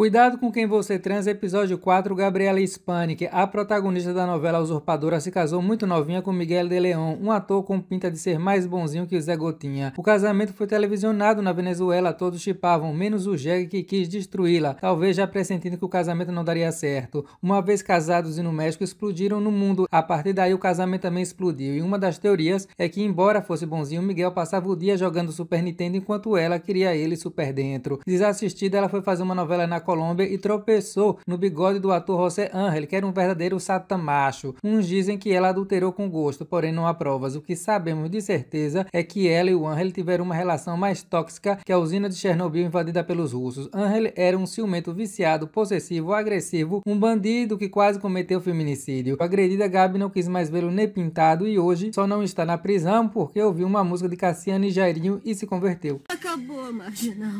Cuidado com quem você transa, episódio 4, Gabriela Hispanic, é a protagonista da novela Usurpadora, se casou muito novinha com Miguel de Leon, um ator com pinta de ser mais bonzinho que o Zé Gotinha. O casamento foi televisionado na Venezuela, todos chipavam, menos o jegue que quis destruí-la, talvez já pressentindo que o casamento não daria certo. Uma vez casados e no México, explodiram no mundo. A partir daí, o casamento também explodiu, e uma das teorias é que, embora fosse bonzinho, Miguel passava o dia jogando Super Nintendo enquanto ela queria ele super dentro. Desassistida, ela foi fazer uma novela na Colômbia e tropeçou no bigode do ator José Ángel, que era um verdadeiro satamacho. Uns dizem que ela adulterou com gosto, porém não há provas. O que sabemos de certeza é que ela e o Ángel tiveram uma relação mais tóxica que a usina de Chernobyl invadida pelos russos. Ángel era um ciumento viciado, possessivo, agressivo, um bandido que quase cometeu feminicídio. A agredida Gabi não quis mais vê-lo nem pintado e hoje só não está na prisão porque ouviu uma música de Cassiano e Jairinho e se converteu. Acabou, marginal.